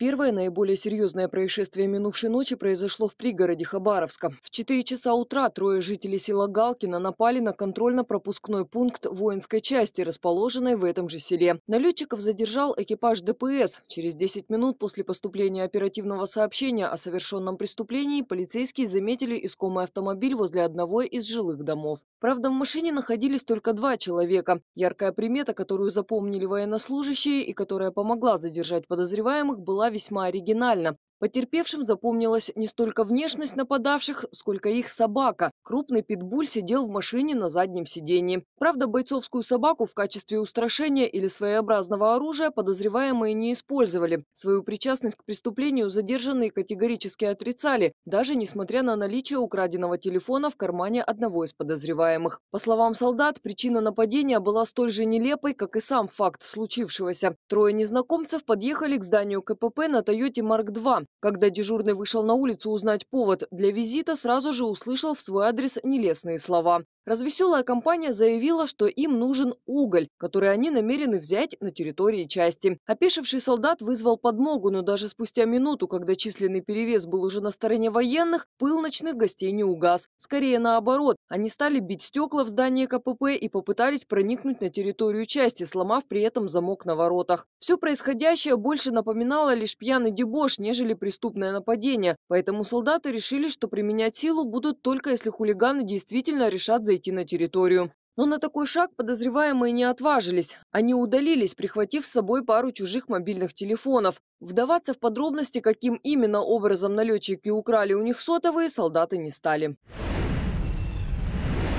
Первое наиболее серьезное происшествие минувшей ночи произошло в пригороде Хабаровска. В 4 часа утра трое жителей села Галкина напали на контрольно-пропускной пункт воинской части, расположенной в этом же селе. Налетчиков задержал экипаж ДПС. Через 10 минут после поступления оперативного сообщения о совершенном преступлении полицейские заметили искомый автомобиль возле одного из жилых домов. Правда, в машине находились только два человека. Яркая примета, которую запомнили военнослужащие и которая помогла задержать подозреваемых, была весьма оригинально, Потерпевшим запомнилась не столько внешность нападавших, сколько их собака. Крупный питбуль сидел в машине на заднем сидении. Правда, бойцовскую собаку в качестве устрашения или своеобразного оружия подозреваемые не использовали. Свою причастность к преступлению задержанные категорически отрицали, даже несмотря на наличие украденного телефона в кармане одного из подозреваемых. По словам солдат, причина нападения была столь же нелепой, как и сам факт случившегося. Трое незнакомцев подъехали к зданию КПП на Тойоте Марк-2. Когда дежурный вышел на улицу узнать повод для визита, сразу же услышал в свой адрес нелестные слова. Развеселая компания заявила, что им нужен уголь, который они намерены взять на территории части. Опешивший солдат вызвал подмогу, но даже спустя минуту, когда численный перевес был уже на стороне военных, пыл ночных гостей не угас. Скорее наоборот, они стали бить стекла в здание КПП и попытались проникнуть на территорию части, сломав при этом замок на воротах. Все происходящее больше напоминало лишь пьяный дебош, нежели преступное нападение, поэтому солдаты решили, что применять силу будут только если хулиганы действительно решат зайти зайти на территорию. Но на такой шаг подозреваемые не отважились. Они удалились, прихватив с собой пару чужих мобильных телефонов. Вдаваться в подробности, каким именно образом налетчики украли у них сотовые, солдаты не стали.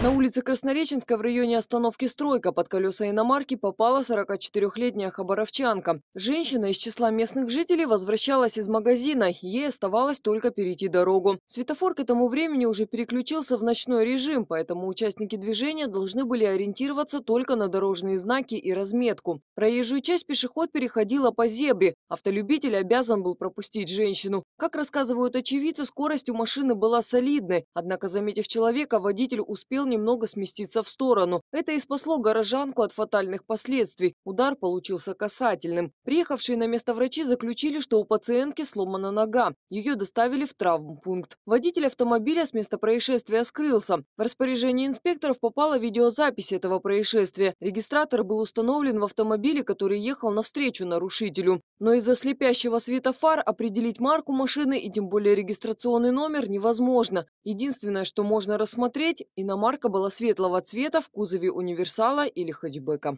На улице Краснореченска в районе остановки «Стройка» под колеса иномарки попала 44-летняя хабаровчанка. Женщина из числа местных жителей возвращалась из магазина. Ей оставалось только перейти дорогу. Светофор к этому времени уже переключился в ночной режим, поэтому участники движения должны были ориентироваться только на дорожные знаки и разметку. Проезжую часть пешеход переходила по зебре. Автолюбитель обязан был пропустить женщину. Как рассказывают очевидцы, скорость у машины была солидной. Однако, заметив человека, водитель успел немного сместиться в сторону. Это и спасло горожанку от фатальных последствий. Удар получился касательным. Приехавшие на место врачи заключили, что у пациентки сломана нога. Ее доставили в травмпункт. Водитель автомобиля с места происшествия скрылся. В распоряжении инспекторов попала видеозапись этого происшествия. Регистратор был установлен в автомобиле, который ехал навстречу нарушителю. Но из-за слепящего света фар определить марку машины и тем более регистрационный номер невозможно. Единственное, что можно рассмотреть – иномарка Арка была светлого цвета в кузове универсала или хэтчбека.